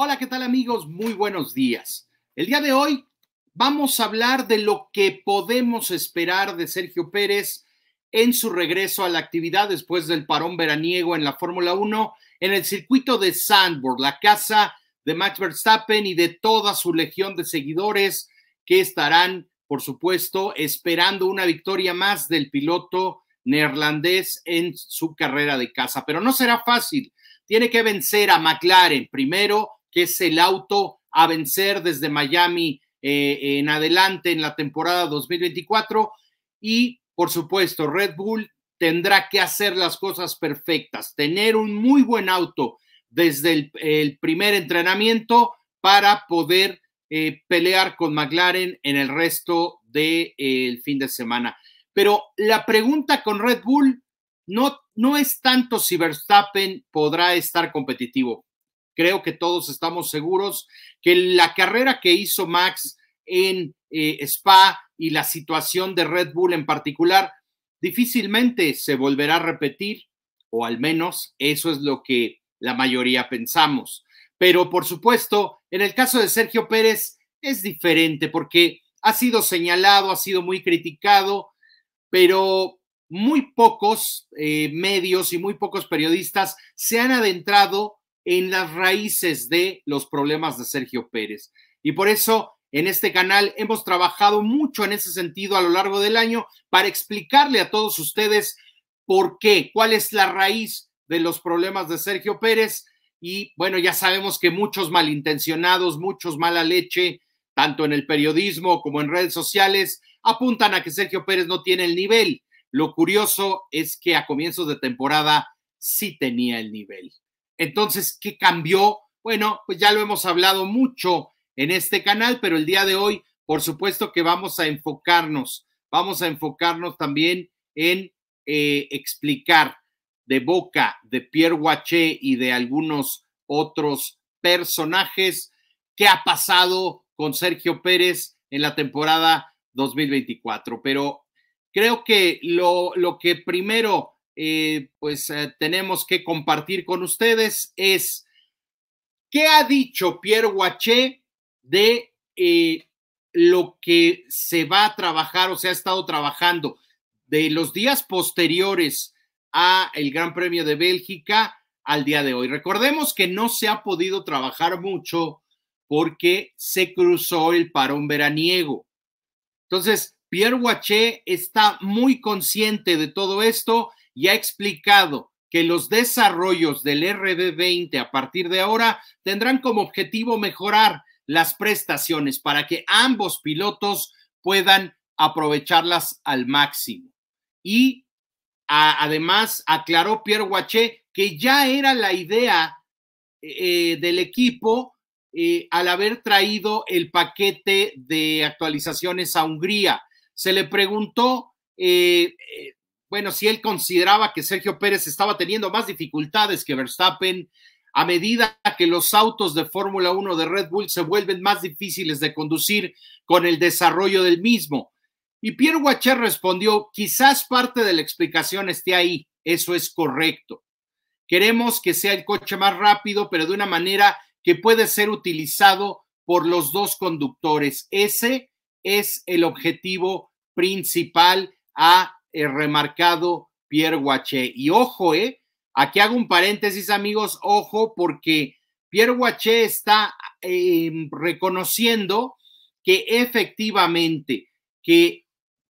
Hola, ¿qué tal amigos? Muy buenos días. El día de hoy vamos a hablar de lo que podemos esperar de Sergio Pérez en su regreso a la actividad después del parón veraniego en la Fórmula 1 en el circuito de Sandburg, la casa de Max Verstappen y de toda su legión de seguidores que estarán, por supuesto, esperando una victoria más del piloto neerlandés en su carrera de casa. Pero no será fácil. Tiene que vencer a McLaren primero, que es el auto a vencer desde Miami eh, en adelante en la temporada 2024. Y, por supuesto, Red Bull tendrá que hacer las cosas perfectas, tener un muy buen auto desde el, primer entrenamiento para poder eh, pelear con McLaren en el resto del de, eh, fin de semana. Pero la pregunta con Red Bull no, no es tanto si Verstappen podrá estar competitivo. Creo que todos estamos seguros que la carrera que hizo Max en eh, Spa y la situación de Red Bull en particular difícilmente se volverá a repetir, o al menos eso es lo que la mayoría pensamos. Pero por supuesto, en el caso de Sergio Pérez es diferente porque ha sido señalado, ha sido muy criticado, pero muy pocos eh, medios y muy pocos periodistas se han adentrado en las raíces de los problemas de Sergio Pérez. Y por eso en este canal hemos trabajado mucho en ese sentido a lo largo del año para explicarle a todos ustedes por qué, cuál es la raíz de los problemas de Sergio Pérez. Y bueno, ya sabemos que muchos malintencionados, muchos mala leche, tanto en el periodismo como en redes sociales, apuntan a que Sergio Pérez no tiene el nivel. Lo curioso es que a comienzos de temporada sí tenía el nivel. Entonces, ¿qué cambió? Bueno, pues ya lo hemos hablado mucho en este canal, pero el día de hoy, por supuesto que vamos a enfocarnos, vamos a enfocarnos también en eh, explicar de boca de Pierre Huaché y de algunos otros personajes qué ha pasado con Sergio Pérez en la temporada 2024. Pero creo que lo, lo que primero eh, pues eh, tenemos que compartir con ustedes es qué ha dicho Pierre Guaché de eh, lo que se va a trabajar o se ha estado trabajando de los días posteriores a el Gran Premio de Bélgica al día de hoy. Recordemos que no se ha podido trabajar mucho porque se cruzó el parón veraniego. Entonces, Pierre Huaché está muy consciente de todo esto y ha explicado que los desarrollos del RB20 a partir de ahora tendrán como objetivo mejorar las prestaciones para que ambos pilotos puedan aprovecharlas al máximo. Y además aclaró Pierre Guaché que ya era la idea eh, eh, del equipo eh, al haber traído el paquete de actualizaciones a Hungría. Se le preguntó bueno, si él consideraba que Sergio Pérez estaba teniendo más dificultades que Verstappen, a medida que los autos de Fórmula 1 de Red Bull se vuelven más difíciles de conducir con el desarrollo del mismo. Y Pierre Wacher respondió, quizás parte de la explicación esté ahí, eso es correcto. Queremos que sea el coche más rápido, pero de una manera que puede ser utilizado por los dos conductores. Ese es el objetivo principal a eh, remarcado Pierre Guaché. Y ojo, eh, aquí hago un paréntesis, amigos, ojo, porque Pierre Guache está em, reconociendo que efectivamente que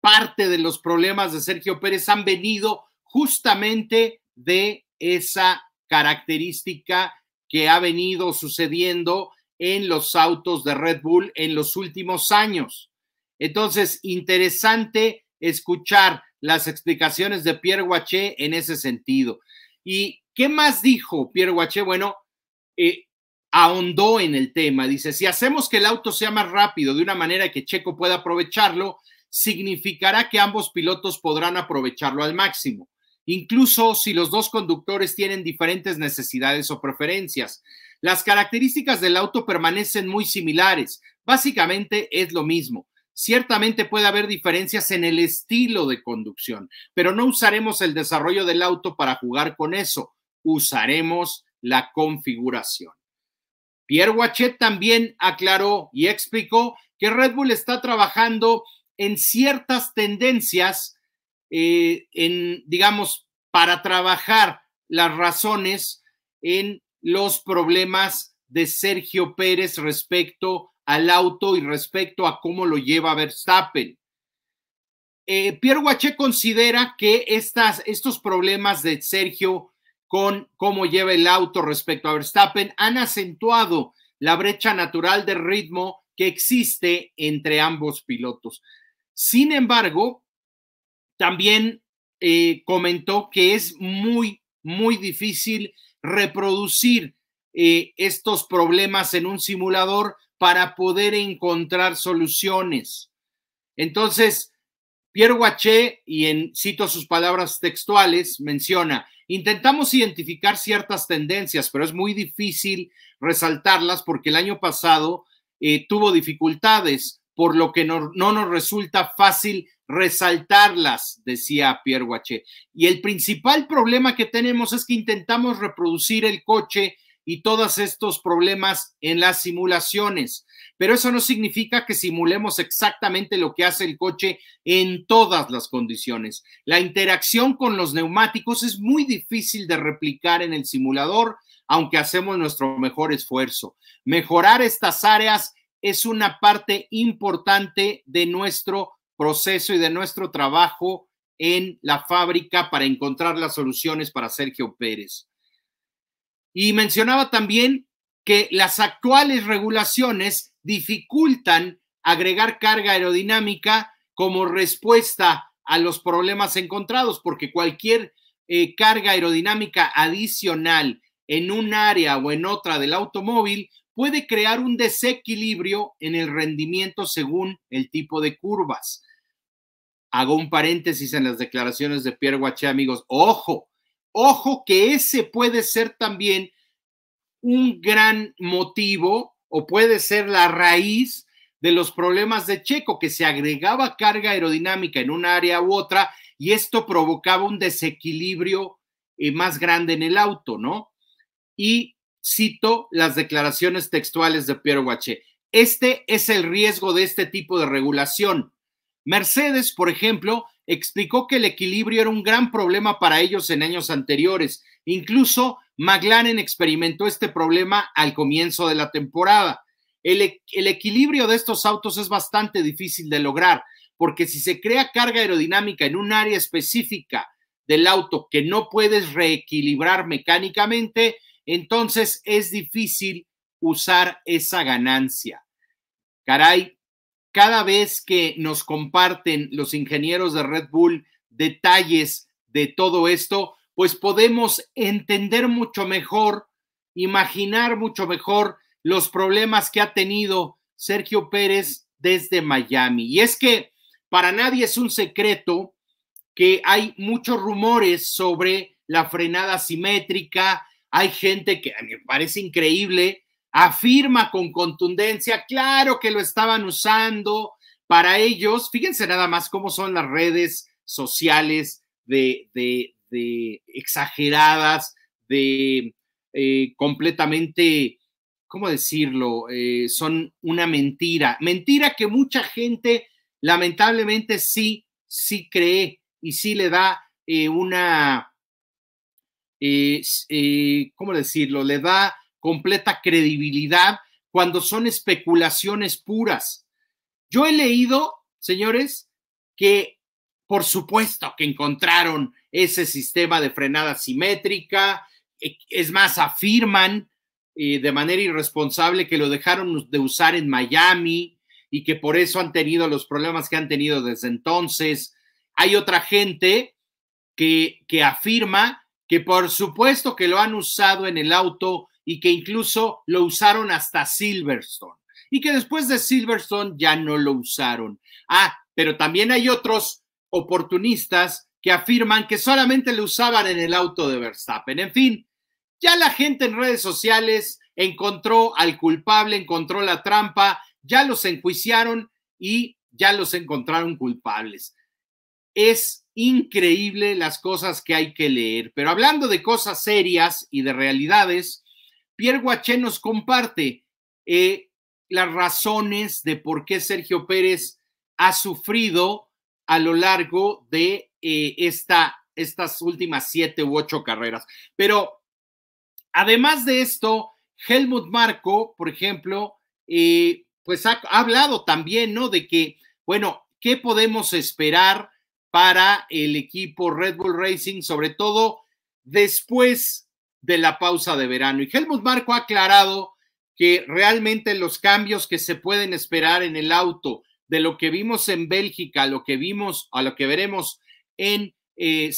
parte de los problemas de Sergio Pérez han venido justamente de esa característica que ha venido sucediendo en los autos de Red Bull en los últimos años. Entonces, interesante escuchar las explicaciones de Pierre Guaché en ese sentido. ¿Y qué más dijo Pierre Guaché? Bueno, eh, ahondó en el tema. Dice, si hacemos que el auto sea más rápido de una manera que Checo pueda aprovecharlo, significará que ambos pilotos podrán aprovecharlo al máximo, incluso si los dos conductores tienen diferentes necesidades o preferencias. Las características del auto permanecen muy similares, básicamente es lo mismo. Ciertamente puede haber diferencias en el estilo de conducción, pero no usaremos el desarrollo del auto para jugar con eso, usaremos la configuración. Pierre Wachet también aclaró y explicó que Red Bull está trabajando en ciertas tendencias, eh, en, digamos, para trabajar las razones en los problemas de Sergio Pérez respecto al auto y respecto a cómo lo lleva Verstappen. Eh, Pierre Guaché considera que estas, estos problemas de Sergio con cómo lleva el auto respecto a Verstappen han acentuado la brecha natural de ritmo que existe entre ambos pilotos. Sin embargo, también eh, comentó que es muy, muy difícil reproducir eh, estos problemas en un simulador para poder encontrar soluciones. Entonces, Pierre Guaché, y en, cito sus palabras textuales, menciona, intentamos identificar ciertas tendencias, pero es muy difícil resaltarlas porque el año pasado eh, tuvo dificultades, por lo que no, no nos resulta fácil resaltarlas, decía Pierre Guaché. Y el principal problema que tenemos es que intentamos reproducir el coche y todos estos problemas en las simulaciones. Pero eso no significa que simulemos exactamente lo que hace el coche en todas las condiciones. La interacción con los neumáticos es muy difícil de replicar en el simulador, aunque hacemos nuestro mejor esfuerzo. Mejorar estas áreas es una parte importante de nuestro proceso y de nuestro trabajo en la fábrica para encontrar las soluciones para Sergio Pérez. Y mencionaba también que las actuales regulaciones dificultan agregar carga aerodinámica como respuesta a los problemas encontrados, porque cualquier eh, carga aerodinámica adicional en un área o en otra del automóvil puede crear un desequilibrio en el rendimiento según el tipo de curvas. Hago un paréntesis en las declaraciones de Pierre Guaché, amigos. Ojo, Ojo que ese puede ser también un gran motivo o puede ser la raíz de los problemas de Checo, que se agregaba carga aerodinámica en un área u otra y esto provocaba un desequilibrio eh, más grande en el auto, ¿no? Y cito las declaraciones textuales de Pierre Guaché. Este es el riesgo de este tipo de regulación. Mercedes, por ejemplo, explicó que el equilibrio era un gran problema para ellos en años anteriores. Incluso McLaren experimentó este problema al comienzo de la temporada. E, el, equilibrio de estos autos es bastante difícil de lograr, porque si se crea carga aerodinámica en un área específica del auto que no puedes reequilibrar mecánicamente, entonces es difícil usar esa ganancia. Caray, cada vez que nos comparten los ingenieros de Red Bull detalles de todo esto, pues podemos entender mucho mejor, imaginar mucho mejor los problemas que ha tenido Sergio Pérez desde Miami. Y es que para nadie es un secreto que hay muchos rumores sobre la frenada simétrica, hay gente que a mí me parece increíble afirma con contundencia, claro que lo estaban usando para ellos. Fíjense nada más cómo son las redes sociales de, exageradas, de eh, completamente, ¿cómo decirlo? Eh, son una mentira. Mentira que mucha gente lamentablemente sí, sí cree y sí le da eh, una, ¿cómo decirlo? Le da completa credibilidad cuando son especulaciones puras. Yo he leído, señores, que por supuesto que encontraron ese sistema de frenada simétrica, e, es más, afirman eh, de manera irresponsable que lo dejaron de usar en Miami y que por eso han tenido los problemas que han tenido desde entonces. Hay otra gente que, que afirma que por supuesto que lo han usado en el auto y que incluso lo usaron hasta Silverstone y que después de Silverstone ya no lo usaron. Ah, pero también hay otros oportunistas que afirman que solamente lo usaban en el auto de Verstappen. En fin, ya la gente en redes sociales encontró al culpable, encontró la trampa, ya los enjuiciaron y ya los encontraron culpables. Es increíble las cosas que hay que leer, pero hablando de cosas serias y de realidades, Pierre Guaché nos comparte eh, las razones de por qué Sergio Pérez ha sufrido a lo largo de eh, esta, estas últimas siete u ocho carreras. Pero además de esto, Helmut Marco, por ejemplo, eh, pues ha, ha, hablado también, ¿no? De que, bueno, ¿qué podemos esperar para el equipo Red Bull Racing, sobre todo después de la pausa de verano. Y Helmut Marco ha aclarado que realmente los cambios que se pueden esperar en el auto, de lo que vimos en Bélgica, a lo que vimos, a lo que veremos en eh,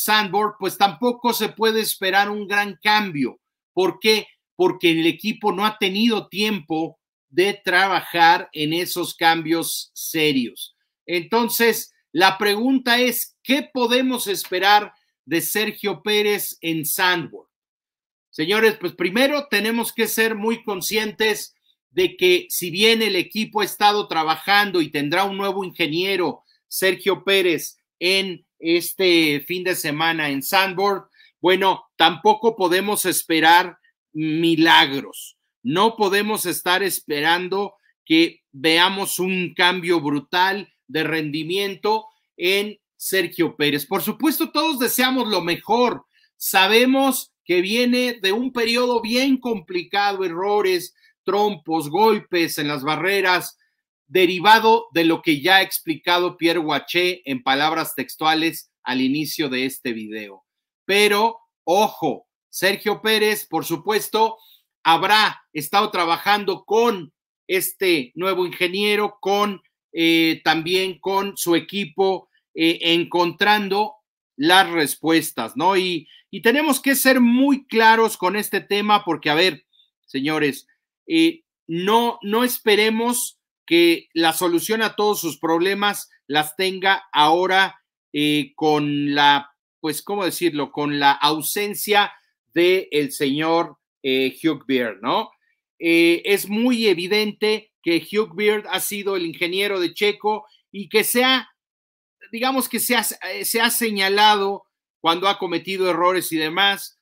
pues tampoco se puede esperar un gran cambio. ¿Por qué? Porque el equipo no ha tenido tiempo de trabajar en esos cambios serios. Entonces, la pregunta es, ¿qué podemos esperar de Sergio Pérez en Sandboard? Señores, pues primero tenemos que ser muy conscientes de que si bien el equipo ha estado trabajando y tendrá un nuevo ingeniero, Sergio Pérez, en este fin de semana en Sandboard, bueno, tampoco podemos esperar milagros. No podemos estar esperando que veamos un cambio brutal de rendimiento en Sergio Pérez. Por supuesto, todos deseamos lo mejor. Sabemos que viene de un periodo bien complicado, errores, trompos, golpes en las barreras, derivado de lo que ya ha explicado Pierre Guaché en palabras textuales al inicio de este video. Pero, ojo, Sergio Pérez, por supuesto, habrá estado trabajando con este nuevo ingeniero, con eh, también con su equipo, eh, encontrando las respuestas, ¿no? Y, y tenemos que ser muy claros con este tema porque, a ver, señores, eh, no, no esperemos que la solución a todos sus problemas las tenga ahora eh, con la, pues, ¿cómo decirlo? Con la ausencia del el señor eh, Hugh Beard, ¿no? es muy evidente que Hugh Beard ha sido el ingeniero de Checo y que sea digamos que se ha, eh, se ha señalado cuando ha cometido errores y demás,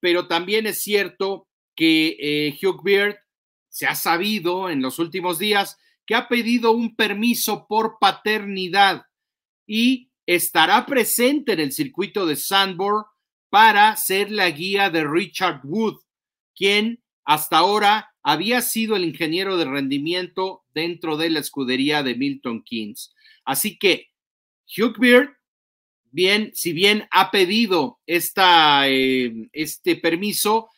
pero también es cierto que eh, Hugh Beard se ha sabido en los últimos días que ha pedido un permiso por paternidad y estará presente en el circuito de Sanborn para ser la guía de Richard Wood, quien hasta ahora había sido el ingeniero de rendimiento dentro de la escudería de Milton Keynes. Así que Hugh Beard, bien, si bien ha pedido esta, eh, este permiso,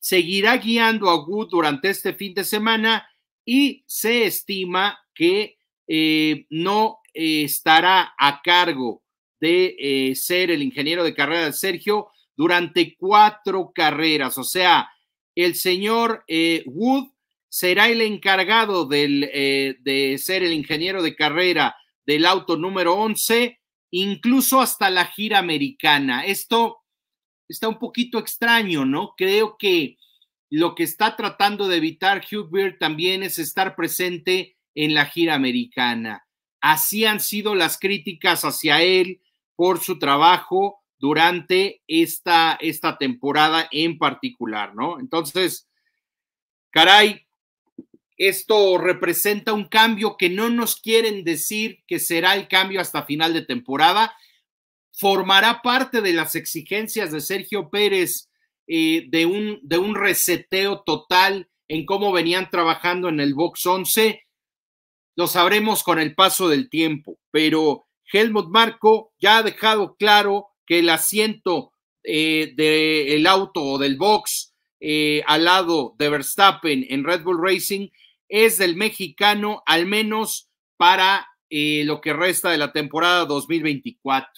seguirá guiando a Wood durante este fin de semana y se estima que eh, no eh, estará a cargo de ser el ingeniero de carrera de Sergio durante cuatro carreras. O sea, el señor Wood será el encargado de ser el ingeniero de carrera del auto número 11, incluso hasta la gira americana. Esto está un poquito extraño, ¿no? Creo que lo que está tratando de evitar Hugh también es estar presente en la gira americana. Así han sido las críticas hacia él por su trabajo durante esta, esta temporada en particular, ¿no? Entonces, caray, esto representa un cambio que no nos quieren decir que será el cambio hasta final de temporada. Formará parte de las exigencias de Sergio Pérez eh, de, un, de un reseteo total en cómo venían trabajando en el box 11. Lo sabremos con el paso del tiempo, pero Helmut Marco ya ha dejado claro que el asiento eh, del auto o del box eh, al lado de Verstappen en Red Bull Racing es del mexicano, al menos para eh, lo que resta de la temporada 2024.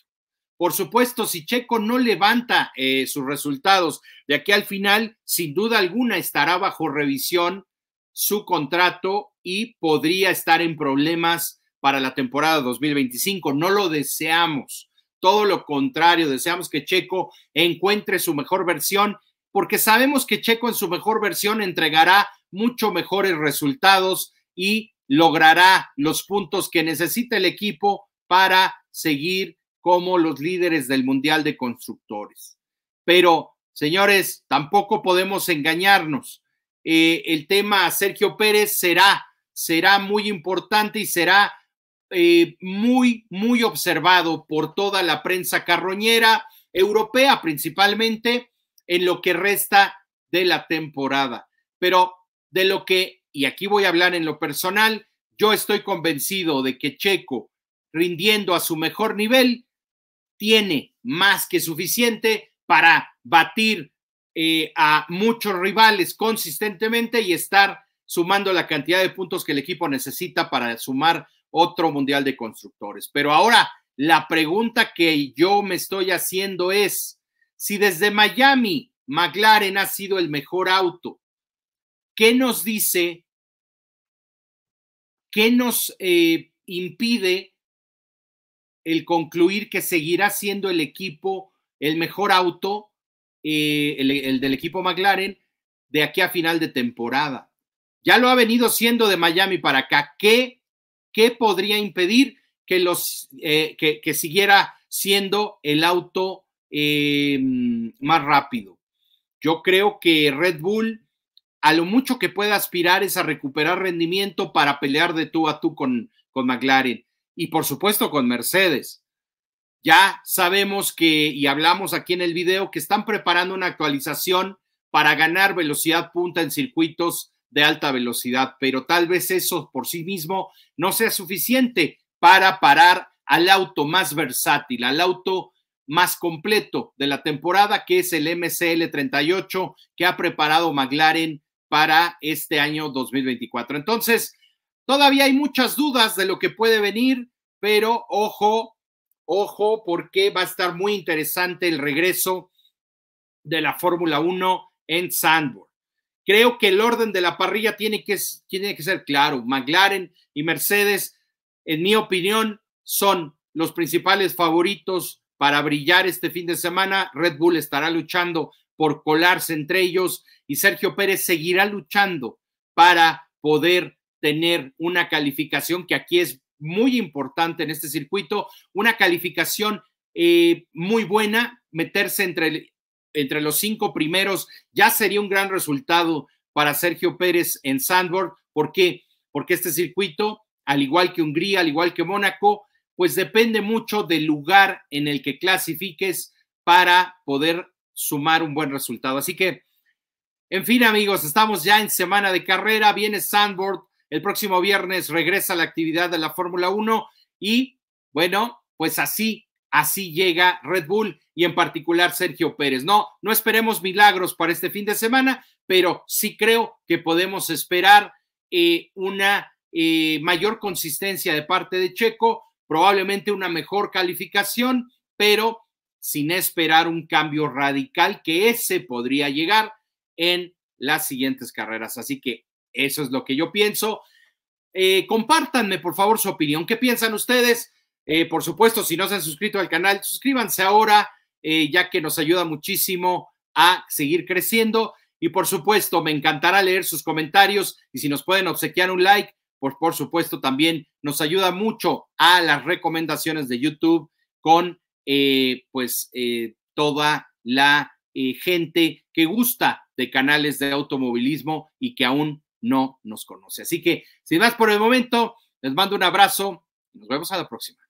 Por supuesto, si Checo no levanta eh, sus resultados de aquí al final, sin duda alguna estará bajo revisión su contrato y podría estar en problemas para la temporada 2025. No lo deseamos. Todo lo contrario, deseamos que Checo encuentre su mejor versión porque sabemos que Checo en su mejor versión entregará mucho mejores resultados y logrará los puntos que necesita el equipo para seguir como los líderes del Mundial de Constructores. Pero, señores, tampoco podemos engañarnos. Eh, el tema Sergio Pérez será, será muy importante y será eh, muy, muy observado por toda la prensa carroñera europea principalmente en lo que resta de la temporada. Pero de lo que, y aquí voy a hablar en lo personal, yo estoy convencido de que Checo, rindiendo a su mejor nivel, tiene más que suficiente para batir eh, a muchos rivales consistentemente y estar sumando la cantidad de puntos que el equipo necesita para sumar otro Mundial de Constructores. Pero ahora, la pregunta que yo me estoy haciendo es, si desde Miami McLaren ha sido el mejor auto ¿Qué nos dice? ¿Qué nos eh, impide el concluir que seguirá siendo el equipo, el mejor auto, eh, el, del equipo McLaren, de aquí a final de temporada? Ya lo ha venido siendo de Miami para acá. ¿Qué, podría impedir que, los, eh, que, siguiera siendo el auto más rápido? Yo creo que Red Bull a lo mucho que pueda aspirar es a recuperar rendimiento para pelear de tú a tú con, con McLaren y por supuesto con Mercedes. Ya sabemos que, y hablamos aquí en el video, que están preparando una actualización para ganar velocidad punta en circuitos de alta velocidad, pero tal vez eso por sí mismo no sea suficiente para parar al auto más versátil, al auto más completo de la temporada, que es el MCL 38 que ha preparado McLaren para este año 2024. Entonces, todavía hay muchas dudas de lo que puede venir, pero ojo, ojo, porque va a estar muy interesante el regreso de la Fórmula 1 en Sandburg. Creo que el orden de la parrilla tiene que, tiene que ser claro. McLaren y Mercedes, en mi opinión, son los principales favoritos para brillar este fin de semana. Red Bull estará luchando por colarse entre ellos y Sergio Pérez seguirá luchando para poder tener una calificación que aquí es muy importante en este circuito, una calificación eh, muy buena, meterse entre, entre los cinco primeros ya sería un gran resultado para Sergio Pérez en Sandburg. ¿Por qué? Porque este circuito, al igual que Hungría, al igual que Mónaco, pues depende mucho del lugar en el que clasifiques para poder sumar un buen resultado. Así que, en fin, amigos, estamos ya en semana de carrera. Viene Sandboard. El próximo viernes regresa la actividad de la Fórmula 1 y, bueno, pues así, así llega Red Bull y en particular Sergio Pérez. No, no esperemos milagros para este fin de semana, pero sí creo que podemos esperar eh, una eh, mayor consistencia de parte de Checo, probablemente una mejor calificación, pero sin esperar un cambio radical que ese podría llegar en las siguientes carreras. Así que eso es lo que yo pienso. Eh, compártanme, por favor, su opinión. ¿Qué piensan ustedes? Eh, por supuesto, si no se han suscrito al canal, suscríbanse ahora, eh, ya que nos ayuda muchísimo a seguir creciendo. Y por supuesto, me encantará leer sus comentarios y si nos pueden obsequiar un like, pues por supuesto también nos ayuda mucho a las recomendaciones de YouTube con eh, pues eh, toda la eh, gente que gusta de canales de automovilismo y que aún no nos conoce. Así que, sin más por el momento, les mando un abrazo y nos vemos a la próxima.